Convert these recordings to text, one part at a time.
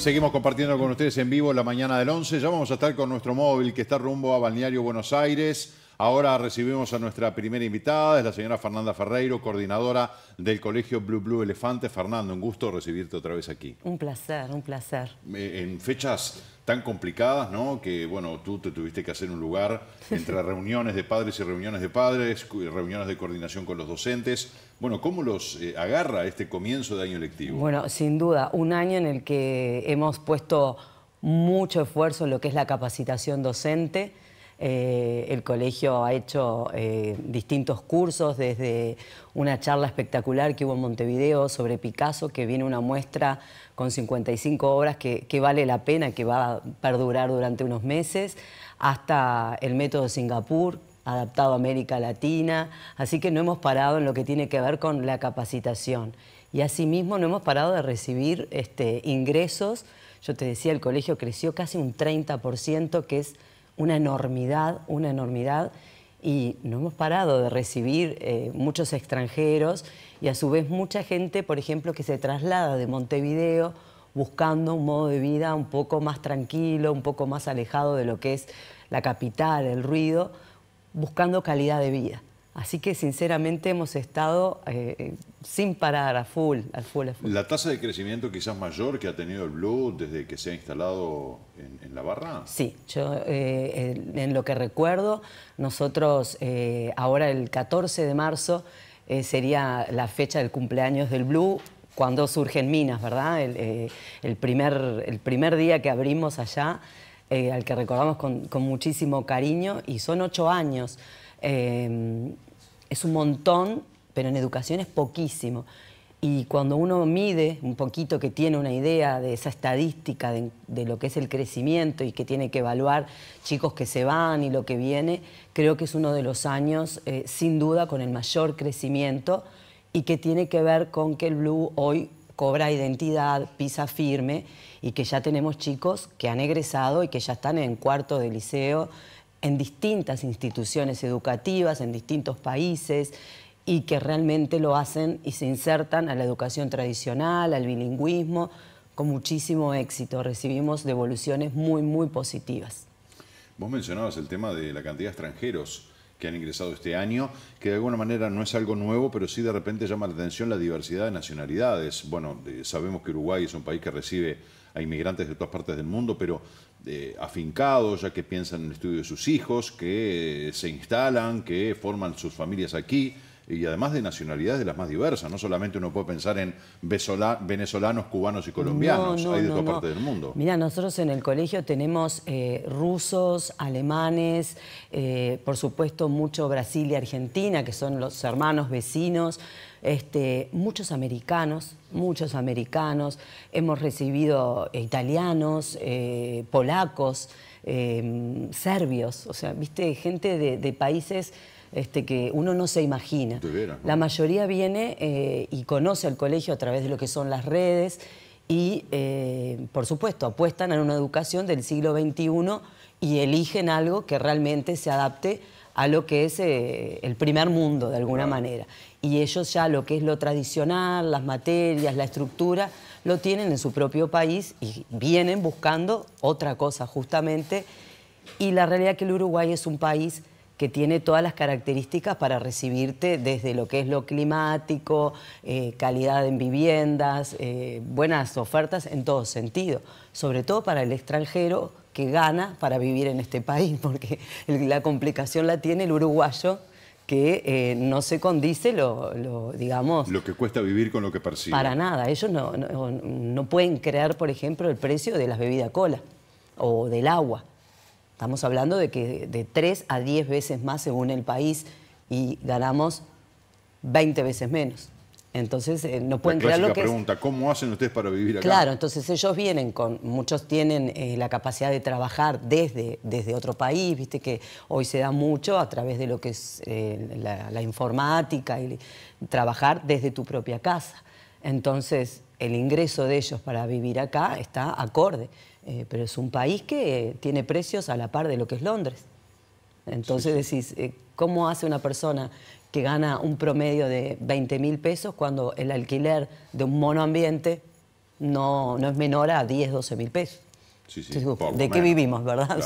Seguimos compartiendo con ustedes en vivo la mañana del 11. Ya vamos a estar con nuestro móvil que está rumbo a Balneario Buenos Aires. Ahora recibimos a nuestra primera invitada, es la señora Fernanda Ferreiro, coordinadora del Colegio Blue Blue Elefante. Fernando, un gusto recibirte otra vez aquí. Un placer, un placer. Eh, en fechas tan complicadas, ¿no? Que, bueno, tú te tuviste que hacer un lugar entre reuniones de padres y reuniones de padres, reuniones de coordinación con los docentes. Bueno, ¿cómo los eh, agarra este comienzo de año lectivo? Bueno, sin duda, un año en el que hemos puesto mucho esfuerzo en lo que es la capacitación docente. Eh, el colegio ha hecho eh, distintos cursos, desde una charla espectacular que hubo en Montevideo sobre Picasso, que viene una muestra con 55 obras que, vale la pena, que va a perdurar durante unos meses, hasta el método Singapur, adaptado a América Latina. Así que no hemos parado en lo que tiene que ver con la capacitación. Y asimismo no hemos parado de recibir este, ingresos. Yo te decía, el colegio creció casi un 30%, que es una enormidad, una enormidad, y no hemos parado de recibir eh, muchos extranjeros y a su vez mucha gente, por ejemplo, que se traslada de Montevideo buscando un modo de vida un poco más tranquilo, un poco más alejado de lo que es la capital, el ruido, buscando calidad de vida. Así que sinceramente hemos estado eh, eh, sin parar, a full, al full, full. ¿La tasa de crecimiento quizás mayor que ha tenido el Blue desde que se ha instalado en, la barra? Sí, yo eh, en lo que recuerdo, nosotros ahora el 14 de marzo sería la fecha del cumpleaños del Blue, cuando surgen Minas, ¿verdad? El, primer, el primer día que abrimos allá, al que recordamos con, muchísimo cariño, y son ocho años es un montón, pero en educación es poquísimo. Y cuando uno mide un poquito que tiene una idea de esa estadística de, lo que es el crecimiento y que tiene que evaluar chicos que se van y lo que viene, creo que es uno de los años eh, sin duda con el mayor crecimiento y que tiene que ver con que el Blue hoy cobra identidad, pisa firme y que ya tenemos chicos que han egresado y que ya están en cuarto de liceo, en distintas instituciones educativas, en distintos países, y que realmente lo hacen y se insertan a la educación tradicional, al bilingüismo, con muchísimo éxito. Recibimos devoluciones muy, muy positivas. Vos mencionabas el tema de la cantidad de extranjeros que han ingresado este año, que de alguna manera no es algo nuevo, pero sí de repente llama la atención la diversidad de nacionalidades. Bueno, eh, sabemos que Uruguay es un país que recibe a inmigrantes de todas partes del mundo, pero afincados, ya que piensan en el estudio de sus hijos, que se instalan, que forman sus familias aquí y además de nacionalidades de las más diversas. No solamente uno puede pensar en venezolanos, cubanos y colombianos, hay de no, parte del mundo. Mira, nosotros en el colegio tenemos eh, rusos, alemanes, eh, por supuesto mucho Brasil y Argentina, que son los hermanos vecinos. Este, muchos americanos, muchos americanos, hemos recibido eh, italianos, eh, polacos, eh, serbios, o sea, viste, gente de, países este, que uno no se imagina. La mayoría viene y conoce al colegio a través de lo que son las redes y, por supuesto, apuestan a una educación del siglo XXI y eligen algo que realmente se adapte a lo que es el primer mundo, de alguna manera y ellos ya lo que es lo tradicional, las materias, la estructura, lo tienen en su propio país y vienen buscando otra cosa justamente. Y la realidad es que el Uruguay es un país que tiene todas las características para recibirte desde lo que es lo climático, eh, calidad en viviendas, eh, buenas ofertas en todo sentido, sobre todo para el extranjero que gana para vivir en este país, porque la complicación la tiene el uruguayo que eh, no se condice lo, digamos... Lo que cuesta vivir con lo que perciben. Para nada. Ellos no, no pueden crear, por ejemplo, el precio de las bebidas cola o del agua. Estamos hablando de que de 3 a 10 veces más según el país y ganamos 20 veces menos. Entonces eh, no pueden la lo que pregunta, ¿cómo hacen ustedes para vivir acá? Claro, entonces ellos vienen con, muchos tienen eh, la capacidad de trabajar desde, desde otro país, viste que hoy se da mucho a través de lo que es eh, la, informática, y trabajar desde tu propia casa. Entonces el ingreso de ellos para vivir acá está acorde, pero es un país que tiene precios a la par de lo que es Londres. Entonces decís, ¿Cómo hace una persona que gana un promedio de 20 mil pesos cuando el alquiler de un monoambiente no, no es menor a 10, 12 mil pesos? Sí, sí, ¿De qué vivimos, verdad?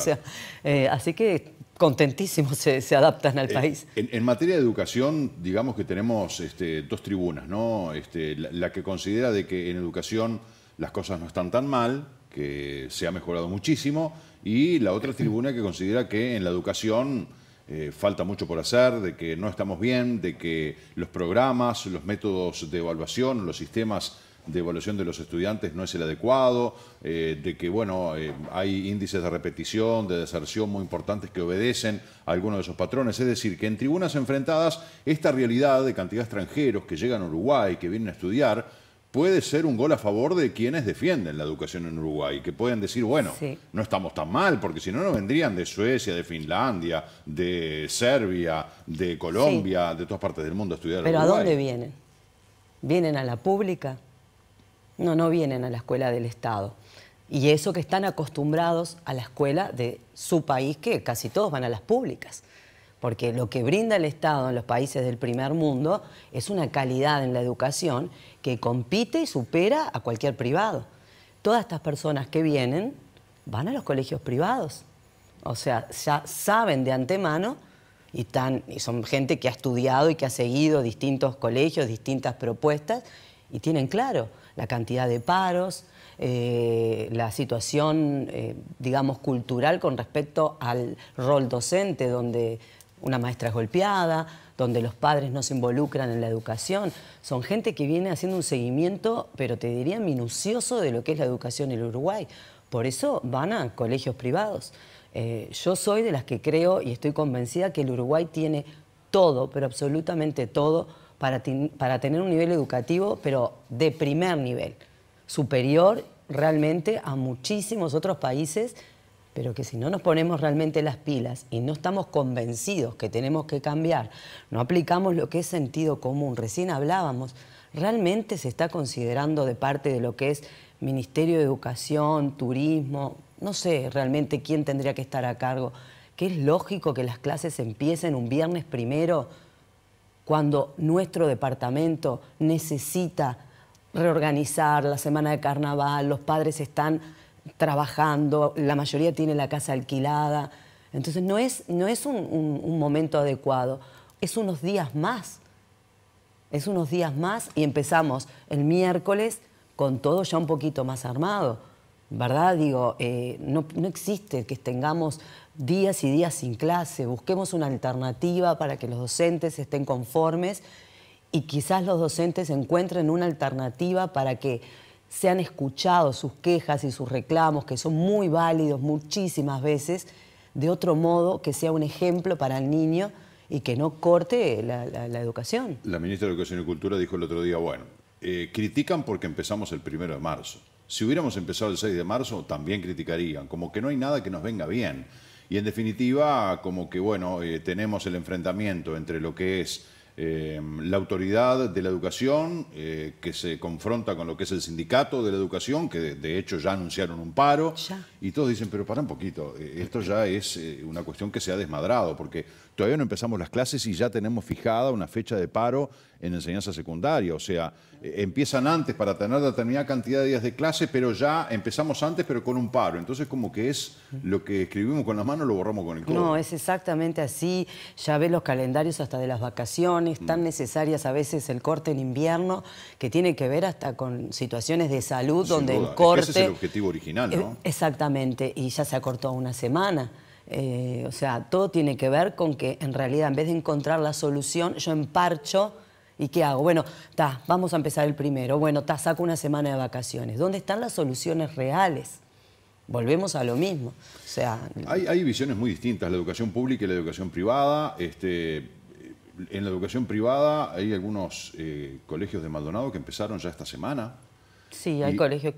Eh, así que contentísimos se, adaptan al eh, país. En, materia de educación, digamos que tenemos este, dos tribunas, ¿no? Este, la, que considera de que en educación las cosas no están tan mal, que se ha mejorado muchísimo, y la otra tribuna que considera que en la educación eh, falta mucho por hacer, de que no estamos bien, de que los programas, los métodos de evaluación, los sistemas de evaluación de los estudiantes no es el adecuado, eh, de que bueno, eh, hay índices de repetición, de deserción muy importantes que obedecen a algunos de esos patrones. Es decir, que en tribunas enfrentadas, esta realidad de cantidad de extranjeros que llegan a Uruguay, que vienen a estudiar, puede ser un gol a favor de quienes defienden la educación en Uruguay, que pueden decir, bueno, no estamos tan mal, porque si no, no vendrían de Suecia, de Finlandia, de Serbia, de Colombia, de todas partes del mundo a estudiar. Pero Uruguay. ¿a dónde vienen? ¿Vienen a la pública? No, no vienen a la escuela del Estado. Y eso que están acostumbrados a la escuela de su país, que casi todos van a las públicas porque lo que brinda el Estado en los países del primer mundo es una calidad en la educación que compite y supera a cualquier privado. Todas estas personas que vienen van a los colegios privados, o sea, ya saben de antemano y, son gente que ha estudiado y que ha seguido distintos colegios, distintas propuestas, y tienen claro la cantidad de paros, eh, la situación, eh, digamos, cultural con respecto al rol docente, donde una maestra es golpeada, donde los padres no se involucran en la educación. Son gente que viene haciendo un seguimiento, pero te diría minucioso, de lo que es la educación en el Uruguay. Por eso van a colegios privados. Eh, yo soy de las que creo y estoy convencida que el Uruguay tiene todo, pero absolutamente todo, para, para tener un nivel educativo, pero de primer nivel, superior realmente a muchísimos otros países pero que si no nos ponemos realmente las pilas y no estamos convencidos que tenemos que cambiar, no aplicamos lo que es sentido común, recién hablábamos, realmente se está considerando de parte de lo que es Ministerio de Educación, Turismo, no sé realmente quién tendría que estar a cargo, que es lógico que las clases empiecen un viernes primero cuando nuestro departamento necesita reorganizar la semana de carnaval, los padres están trabajando, la mayoría tiene la casa alquilada. Entonces no es, no es un, momento adecuado, es unos días más. Es unos días más y empezamos el miércoles con todo ya un poquito más armado. ¿Verdad? Digo, eh, no, no existe que tengamos días y días sin clase. Busquemos una alternativa para que los docentes estén conformes y quizás los docentes encuentren una alternativa para que se han escuchado sus quejas y sus reclamos, que son muy válidos muchísimas veces, de otro modo que sea un ejemplo para el niño y que no corte la, educación. La ministra de Educación y Cultura dijo el otro día, bueno, eh, critican porque empezamos el primero de marzo. Si hubiéramos empezado el 6 de marzo, también criticarían, como que no hay nada que nos venga bien. Y en definitiva, como que bueno, eh, tenemos el enfrentamiento entre lo que es Em, la autoridad de la educación, eh, que se confronta con lo que es el sindicato de la educación, que de, hecho ya anunciaron un paro, y todos dicen, pero para un poquito, eh, esto ya es eh, una cuestión que se ha desmadrado, porque todavía no empezamos las clases y ya tenemos fijada una fecha de paro en enseñanza secundaria, o sea, empiezan antes para tener determinada cantidad de días de clase, pero ya empezamos antes, pero con un paro, entonces como que es lo que escribimos con las manos, lo borramos con el codo. No, es exactamente así, ya ve los calendarios hasta de las vacaciones, tan necesarias a veces el corte en invierno, que tiene que ver hasta con situaciones de salud donde el corte... ese es el objetivo original, ¿no? Eh, exactamente, y ya se acortó una semana. Eh, o sea, todo tiene que ver con que en realidad en vez de encontrar la solución, yo emparcho... ¿Y qué hago? Bueno, ta, vamos a empezar el primero. Bueno, ta, saco una semana de vacaciones. ¿Dónde están las soluciones reales? Volvemos a lo mismo. O sea, hay, hay, visiones muy distintas, la educación pública y la educación privada. Este, en la educación privada hay algunos eh, colegios de Maldonado que empezaron ya esta semana. Sí, hay colegios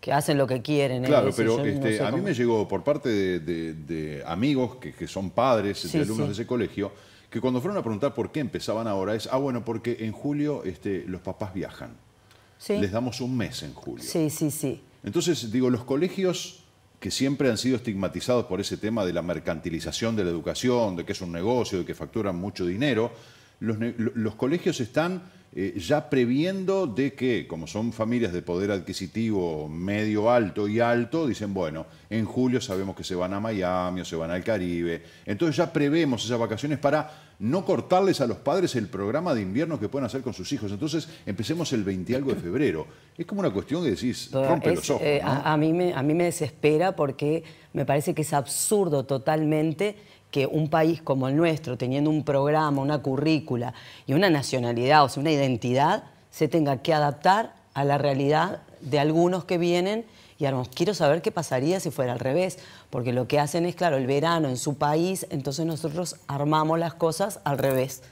que hacen lo que quieren. ¿eh? Claro, pero este, a mí me llegó por parte de, amigos que, son padres de alumnos de ese colegio, que cuando fueron a preguntar por qué empezaban ahora es, ah, bueno, porque en julio este, los papás viajan. Les damos un mes en julio. Sí, sí, sí. Entonces, digo, los colegios que siempre han sido estigmatizados por ese tema de la mercantilización de la educación, de que es un negocio, de que facturan mucho dinero, los, los colegios están eh, ya previendo de que, como son familias de poder adquisitivo medio alto y alto, dicen, bueno, en julio sabemos que se van a Miami o se van al Caribe. Entonces ya prevemos esas vacaciones para no cortarles a los padres el programa de invierno que pueden hacer con sus hijos. Entonces empecemos el 20 algo de febrero. Es como una cuestión que decís, rompe los ojos. Eh, mí me, a mí me desespera porque me parece que es absurdo totalmente que un país como el nuestro, teniendo un programa, una currícula y una nacionalidad, o sea, una identidad, se tenga que adaptar a la realidad de algunos que vienen y ahora quiero saber qué pasaría si fuera al revés, porque lo que hacen es, claro, el verano en su país, entonces nosotros armamos las cosas al revés.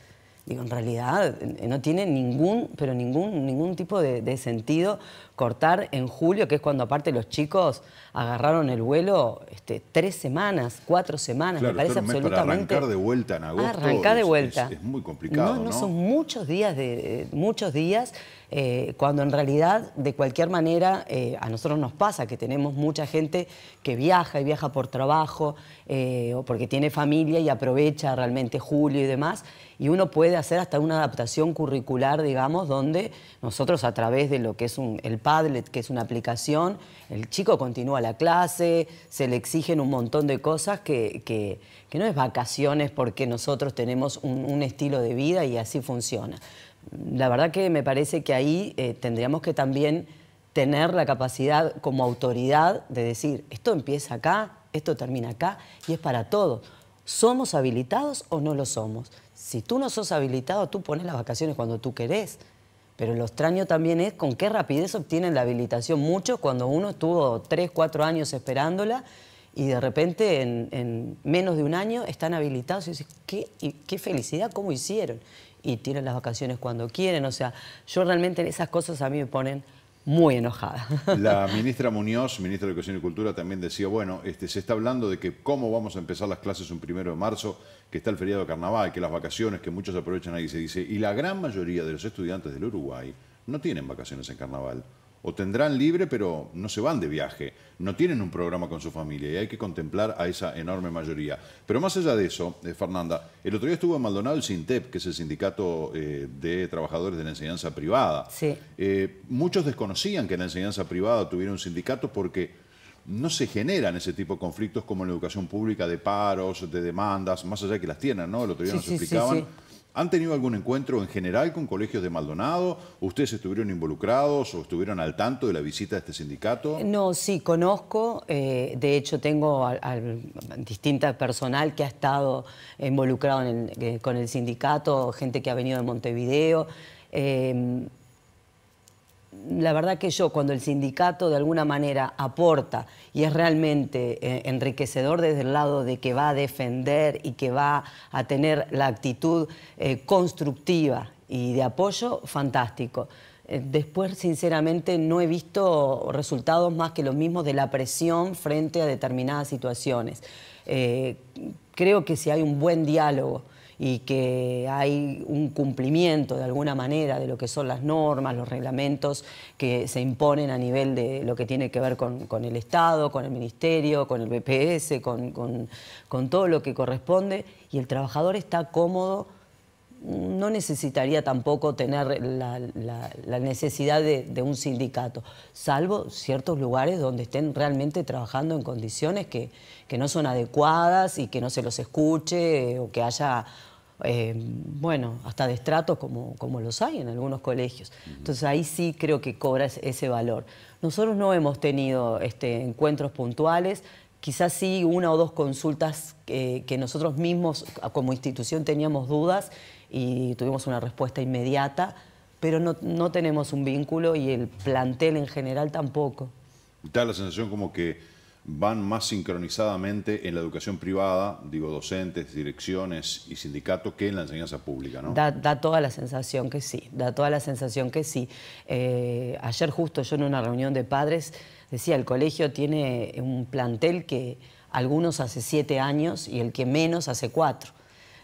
Digo, en realidad eh, no tiene ningún, pero ningún, ningún tipo de, sentido cortar en julio, que es cuando aparte los chicos agarraron el vuelo este, tres semanas, cuatro semanas, me parece absolutamente. arrancar de vuelta en agosto. Arrancar de vuelta. Es, muy complicado. No, no, son muchos días de eh, muchos días. Eh, cuando en realidad, de cualquier manera, a nosotros nos pasa que tenemos mucha gente que viaja y viaja por trabajo o porque tiene familia y aprovecha realmente julio y demás y uno puede hacer hasta una adaptación curricular, digamos, donde nosotros a través de lo que es el Padlet, que es una aplicación, el chico continúa la clase, se le exigen un montón de cosas que, no es vacaciones porque nosotros tenemos un, estilo de vida y así funciona. La verdad que me parece que ahí eh, tendríamos que también tener la capacidad como autoridad de decir, esto empieza acá, esto termina acá y es para todos. ¿Somos habilitados o no lo somos? Si tú no sos habilitado, tú pones las vacaciones cuando tú querés. Pero lo extraño también es con qué rapidez obtienen la habilitación muchos cuando uno estuvo tres, cuatro años esperándola y de repente en, menos de un año están habilitados y dices, ¿qué, qué felicidad, cómo hicieron. Y tienen las vacaciones cuando quieren. O sea, yo realmente esas cosas a mí me ponen muy enojada. La ministra Muñoz, ministra de Educación y Cultura, también decía, bueno, este, se está hablando de que cómo vamos a empezar las clases un primero de marzo, que está el feriado de carnaval, que las vacaciones, que muchos aprovechan ahí, se dice, y la gran mayoría de los estudiantes del Uruguay no tienen vacaciones en carnaval o tendrán libre, pero no se van de viaje, no tienen un programa con su familia y hay que contemplar a esa enorme mayoría. Pero más allá de eso, eh, Fernanda, el otro día estuvo en Maldonado el SINTEP, que es el sindicato eh, de trabajadores de la enseñanza privada. Eh, muchos desconocían que en la enseñanza privada tuviera un sindicato porque no se generan ese tipo de conflictos como en la educación pública de paros, de demandas, más allá de que las tienen, ¿no? El otro día nos explicaban. ¿Han tenido algún encuentro en general con colegios de Maldonado? ¿Ustedes estuvieron involucrados o estuvieron al tanto de la visita de este sindicato? No, sí, conozco. Eh, de hecho, tengo a, distinta personal que ha estado involucrado eh, con el sindicato, gente que ha venido de Montevideo. Eh, la verdad que yo, cuando el sindicato de alguna manera aporta y es realmente eh, enriquecedor desde el lado de que va a defender y que va a tener la actitud eh, constructiva y de apoyo, fantástico. Eh, después, sinceramente, no he visto resultados más que los mismos de la presión frente a determinadas situaciones. creo que si hay un buen diálogo y que hay un cumplimiento de alguna manera de lo que son las normas, los reglamentos que se imponen a nivel de lo que tiene que ver con, el Estado, con el Ministerio, con el BPS, con todo lo que corresponde, y el trabajador está cómodo no necesitaría tampoco tener la, necesidad de, un sindicato, salvo ciertos lugares donde estén realmente trabajando en condiciones que, que no son adecuadas y que no se los escuche eh, o que haya, eh, bueno, hasta destratos como, como los hay en algunos colegios. Entonces ahí sí creo que cobra ese valor. Nosotros no hemos tenido este, encuentros puntuales, quizás sí una o dos consultas que, nosotros mismos como institución teníamos dudas y tuvimos una respuesta inmediata, pero no, tenemos un vínculo y el plantel en general tampoco. Da la sensación como que van más sincronizadamente en la educación privada, digo docentes, direcciones y sindicatos, que en la enseñanza pública, ¿no? Da, toda la sensación que sí, da toda la sensación que sí. Eh, ayer justo yo en una reunión de padres Decía, el colegio tiene un plantel que algunos hace siete años y el que menos hace cuatro.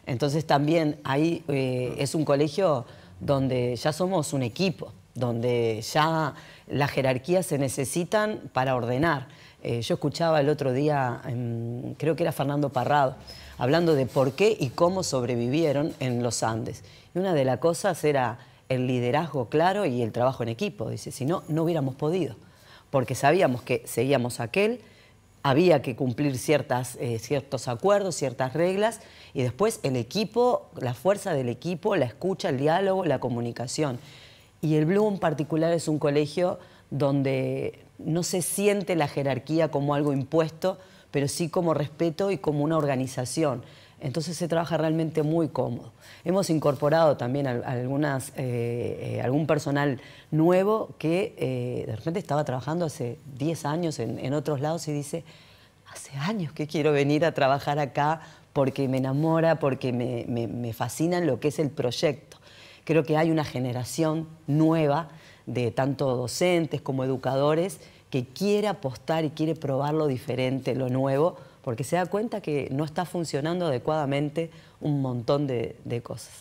Entonces también ahí eh, es un colegio donde ya somos un equipo, donde ya las jerarquías se necesitan para ordenar. Eh, yo escuchaba el otro día, em, creo que era Fernando Parrado, hablando de por qué y cómo sobrevivieron en los Andes. Y una de las cosas era el liderazgo claro y el trabajo en equipo. Dice, si no, no hubiéramos podido porque sabíamos que seguíamos aquel, había que cumplir eh, ciertos acuerdos, ciertas reglas, y después el equipo, la fuerza del equipo, la escucha, el diálogo, la comunicación. Y el Blue en particular es un colegio donde no se siente la jerarquía como algo impuesto, pero sí como respeto y como una organización. Entonces se trabaja realmente muy cómodo. Hemos incorporado también algunas, eh, eh, algún personal nuevo que eh, de repente estaba trabajando hace 10 años en, otros lados y dice, hace años que quiero venir a trabajar acá porque me enamora, porque me, me, fascina lo que es el proyecto. Creo que hay una generación nueva de tanto docentes como educadores que quiere apostar y quiere probar lo diferente, lo nuevo, porque se da cuenta que no está funcionando adecuadamente un montón de, cosas.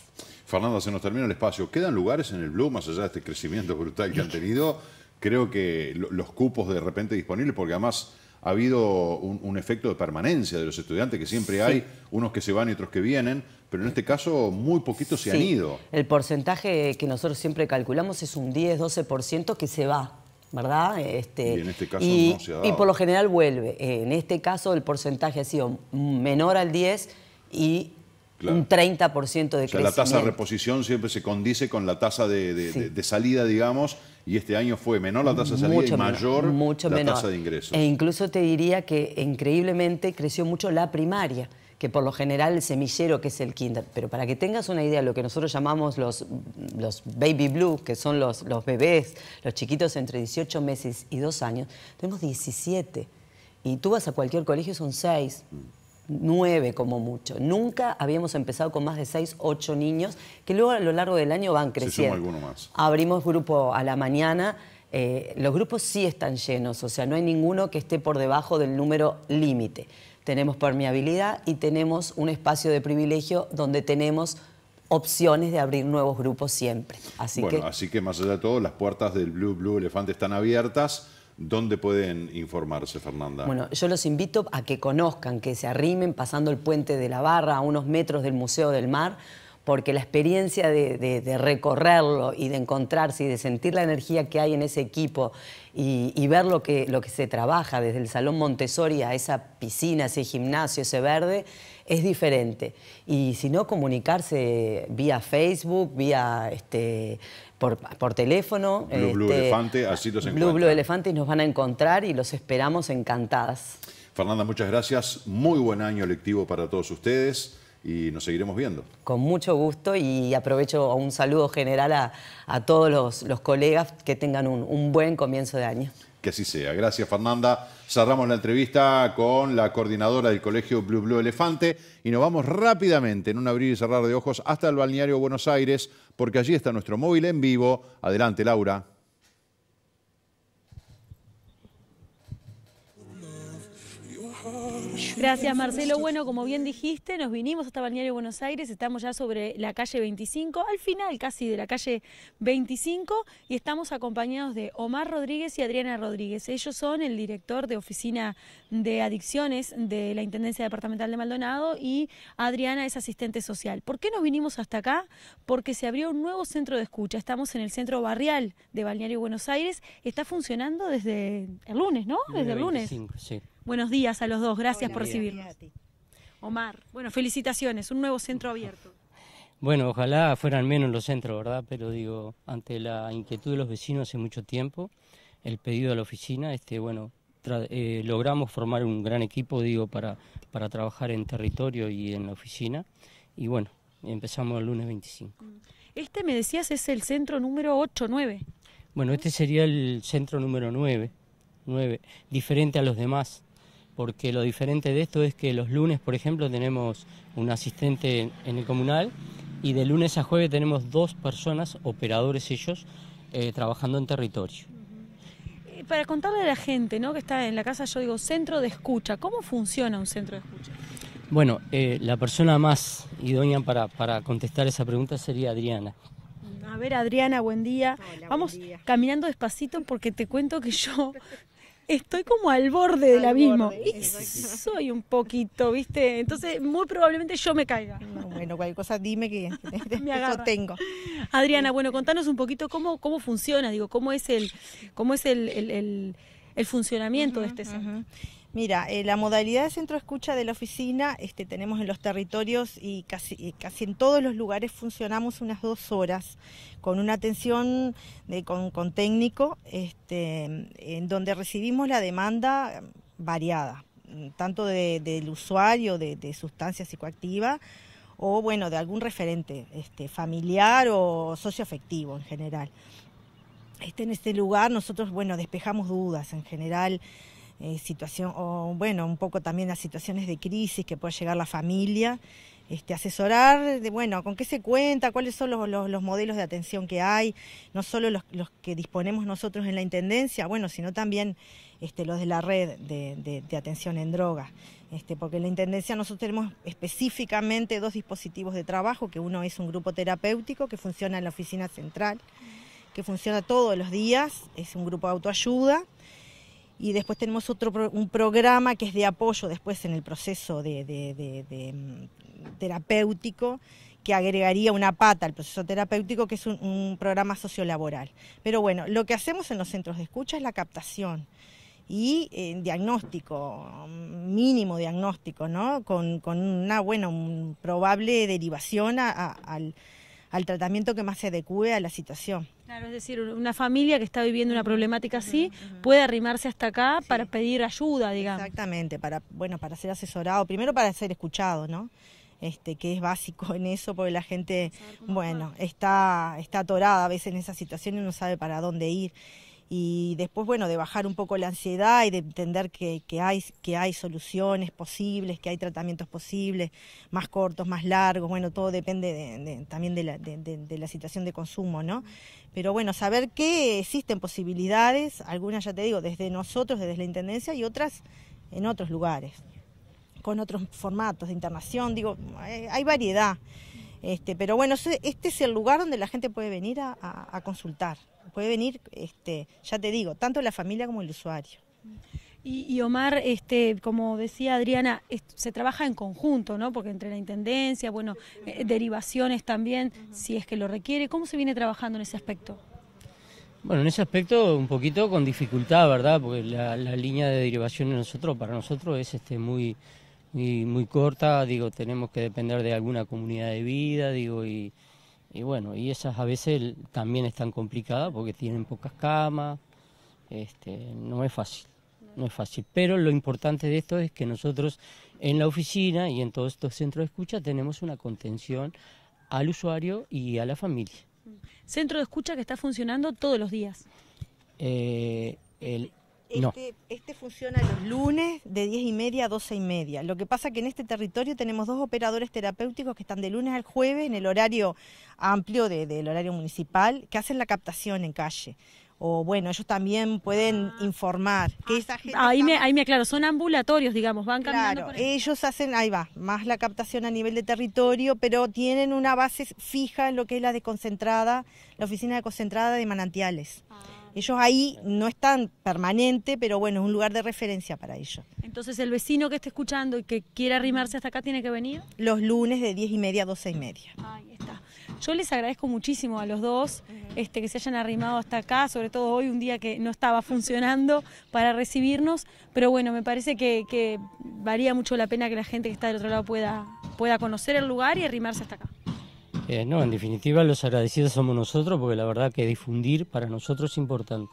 Fernando, se nos termina el espacio. ¿Quedan lugares en el Blue, más allá de este crecimiento brutal que han tenido? Creo que los cupos de repente disponibles, porque además ha habido un, efecto de permanencia de los estudiantes, que siempre hay unos que se van y otros que vienen, pero en este caso muy poquitos se han ido. El porcentaje que nosotros siempre calculamos es un 10-12% que se va ¿verdad? Este, y este por lo general vuelve. Eh, en este caso el porcentaje ha sido menor al 10 y un 30% de o La tasa de reposición siempre se condice con la tasa de, salida, digamos, y este año fue menor la tasa de salida y mayor la tasa de ingresos. E incluso te diría que increíblemente creció mucho la primaria que por lo general el semillero que es el kinder. Pero para que tengas una idea, lo que nosotros llamamos los, los baby blue, que son los, bebés, los chiquitos entre 18 meses y 2 años, tenemos 17. Y tú vas a cualquier colegio, son 6 9 como mucho. Nunca habíamos empezado con más de 6, 8 niños, que luego a lo largo del año van creciendo. Abrimos grupo a la mañana. Eh, los grupos sí están llenos, o sea, no hay ninguno que esté por debajo del número límite tenemos permeabilidad y tenemos un espacio de privilegio donde tenemos opciones de abrir nuevos grupos siempre. Así bueno, así que más allá de todo, las puertas del Blue Blue Elefante están abiertas. ¿Dónde pueden informarse, Fernanda? Bueno, yo los invito a que conozcan, que se arrimen pasando el puente de la Barra a unos metros del Museo del Mar porque la experiencia de, recorrerlo y de encontrarse y de sentir la energía que hay en ese equipo y, ver lo que, se trabaja desde el Salón Montessori a esa piscina, ese gimnasio, ese verde, es diferente. Y si no, comunicarse vía Facebook, vía este, por, teléfono. Blue, Blue este, Elefante, así los Blue, encuentran. Blue Elefante nos van a encontrar y los esperamos encantadas. Fernanda, muchas gracias. Muy buen año lectivo para todos ustedes y nos seguiremos viendo. Con mucho gusto y aprovecho un saludo general a, todos los, colegas que tengan un, un buen comienzo de año. Que así sea. Gracias, Fernanda. Cerramos la entrevista con la coordinadora del Colegio Blue Blue Elefante y nos vamos rápidamente en un abrir y cerrar de ojos hasta el balneario Buenos Aires porque allí está nuestro móvil en vivo. Adelante, Laura. Gracias, Marcelo. Bueno, como bien dijiste, nos vinimos hasta Balneario Buenos Aires, estamos ya sobre la calle 25, al final casi de la calle 25, y estamos acompañados de Omar Rodríguez y Adriana Rodríguez. Ellos son el director de Oficina de Adicciones de la Intendencia Departamental de Maldonado y Adriana es asistente social. ¿Por qué nos vinimos hasta acá? Porque se abrió un nuevo centro de escucha. Estamos en el centro barrial de Balneario Buenos Aires. Está funcionando desde el lunes, ¿no? Desde el lunes. 25, sí. Buenos días a los dos, gracias por recibirnos. Omar, bueno, felicitaciones, un nuevo centro abierto. Bueno, ojalá fueran menos los centros, ¿verdad? Pero digo, ante la inquietud de los vecinos hace mucho tiempo, el pedido a la oficina, este, bueno, eh, logramos formar un gran equipo, digo, para, para trabajar en territorio y en la oficina. Y bueno, empezamos el lunes 25. Este, me decías, es el centro número 8-9. Bueno, este sería el centro número 9, 9 diferente a los demás porque lo diferente de esto es que los lunes, por ejemplo, tenemos un asistente en el comunal y de lunes a jueves tenemos dos personas, operadores ellos, eh, trabajando en territorio. Eh, para contarle a la gente ¿no? que está en la casa, yo digo, centro de escucha, ¿cómo funciona un centro de escucha? Bueno, eh, la persona más idónea para, para contestar esa pregunta sería Adriana. A ver, Adriana, buen día. Vamos caminando despacito porque te cuento que yo estoy como al borde del abismo. soy un poquito, ¿viste? Entonces, muy probablemente yo me caiga. bueno, cualquier cosa dime que me tengo. Adriana, este, bueno, contanos un poquito cómo, cómo funciona, digo, cómo es el, cómo es el, el, funcionamiento de este centro. Mira, eh, la modalidad de centro escucha de la oficina este, tenemos en los territorios y casi, en todos los lugares funcionamos unas dos horas con una atención con, técnico este, en donde recibimos la demanda variada, tanto del usuario de, sustancia psicoactiva o bueno, de algún referente este, familiar o socioafectivo en general. Este, en este lugar nosotros, bueno, despejamos dudas en general eh, situación, o bueno, un poco también las situaciones de crisis que puede llegar la familia, este, asesorar bueno, con qué se cuenta, cuáles son los, modelos de atención que hay, no solo los, que disponemos nosotros en la Intendencia, bueno, sino también este, los de la red de, atención en drogas. Este, porque en la Intendencia nosotros tenemos específicamente dos dispositivos de trabajo, que uno es un grupo terapéutico que funciona en la oficina central, que funciona todos los días, es un grupo de autoayuda, y después tenemos otro un programa que es de apoyo después en el proceso de, mm, terapéutico que agregaría una pata al proceso terapéutico, que es un, programa sociolaboral. Pero bueno, lo que hacemos en los centros de escucha es la captación y eh, diagnóstico, mm, mínimo diagnóstico, ¿no? Con, una, bueno, probable derivación al al tratamiento que más se adecue a la situación. Claro, es decir, una familia que está viviendo una problemática así puede arrimarse hasta acá para pedir ayuda, digamos. Exactamente, para bueno, para ser asesorado, primero para ser escuchado, ¿no? Este, que es básico en eso, porque la gente, bueno, está, está atorada a veces en esa situación y no sabe para dónde ir y después, bueno, de bajar un poco la ansiedad y de entender que, que, hay, que hay soluciones posibles, que hay tratamientos posibles, más cortos, más largos, bueno, todo depende también de la, de la, situación de consumo, ¿no? Pero bueno, saber que existen posibilidades, algunas ya te digo, desde nosotros, desde la Intendencia y otras en otros lugares, con otros formatos de internación, digo, eh, hay variedad. Este, pero bueno, este es el lugar donde la gente puede venir a, consultar. Puede venir, este, ya te digo, tanto la familia como el usuario. Y, Omar, este, como decía Adriana, se trabaja en conjunto, ¿no? Porque entre la intendencia, bueno, eh, derivaciones también, si es que lo requiere. ¿Cómo se viene trabajando en ese aspecto? Bueno, en ese aspecto un poquito con dificultad, ¿verdad? Porque la, línea de derivación nosotros, para nosotros es este, muy, y muy corta, digo, tenemos que depender de alguna comunidad de vida, digo, y, y bueno, y esas a veces también están complicadas porque tienen pocas camas, este, no es fácil, no es fácil. Pero lo importante de esto es que nosotros en la oficina y en todos estos centros de escucha tenemos una contención al usuario y a la familia. Centro de escucha que está funcionando todos los días. Eh, el, este, este, funciona los lunes de 10 y media a 12 y media. Lo que pasa es que en este territorio tenemos dos operadores terapéuticos que están de lunes al jueves en el horario amplio del horario municipal que hacen la captación en calle. O bueno, ellos también pueden ah. informar. Que ahí, me, ahí me aclaro, son ambulatorios, digamos, van cambiando. Claro, ellos hacen, ahí va, más la captación a nivel de territorio, pero tienen una base fija en lo que es la de concentrada, la oficina de concentrada de manantiales. Ah. Ellos ahí no están permanente, pero bueno, es un lugar de referencia para ellos. Entonces, el vecino que esté escuchando y que quiera arrimarse hasta acá tiene que venir. Los lunes de 10 y media a 12 y media. Ahí está. Yo les agradezco muchísimo a los dos este, que se hayan arrimado hasta acá, sobre todo hoy, un día que no estaba funcionando para recibirnos, pero bueno, me parece que, varía mucho la pena que la gente que está del otro lado pueda, pueda conocer el lugar y arrimarse hasta acá. Eh, no, en definitiva los agradecidos somos nosotros porque la verdad que difundir para nosotros es importante.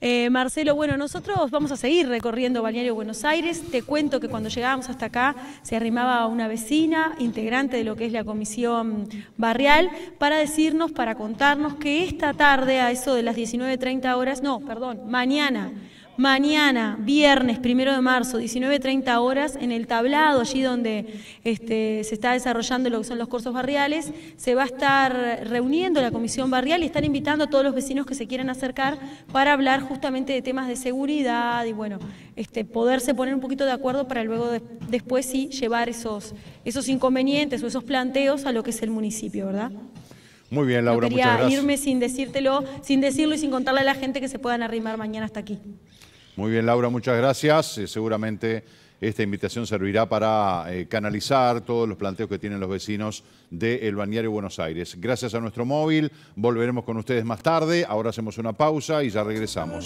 Eh, Marcelo, bueno, nosotros vamos a seguir recorriendo Balneario Buenos Aires. Te cuento que cuando llegábamos hasta acá se arrimaba una vecina, integrante de lo que es la comisión barrial, para decirnos, para contarnos que esta tarde, a eso de las 19.30 horas, no, perdón, mañana mañana, viernes, primero de marzo, 19.30 horas, en el tablado, allí donde este, se está desarrollando lo que son los cursos barriales, se va a estar reuniendo la comisión barrial y están invitando a todos los vecinos que se quieran acercar para hablar justamente de temas de seguridad y bueno, este, poderse poner un poquito de acuerdo para luego después sí llevar esos, esos inconvenientes o esos planteos a lo que es el municipio, ¿verdad? Muy bien, Laura, quería irme sin decírtelo, sin decirlo y sin contarle a la gente que se puedan arrimar mañana hasta aquí. Muy bien, Laura, muchas gracias. Eh, seguramente esta invitación servirá para eh, canalizar todos los planteos que tienen los vecinos del de Buenos Aires. Gracias a nuestro móvil, volveremos con ustedes más tarde. Ahora hacemos una pausa y ya regresamos.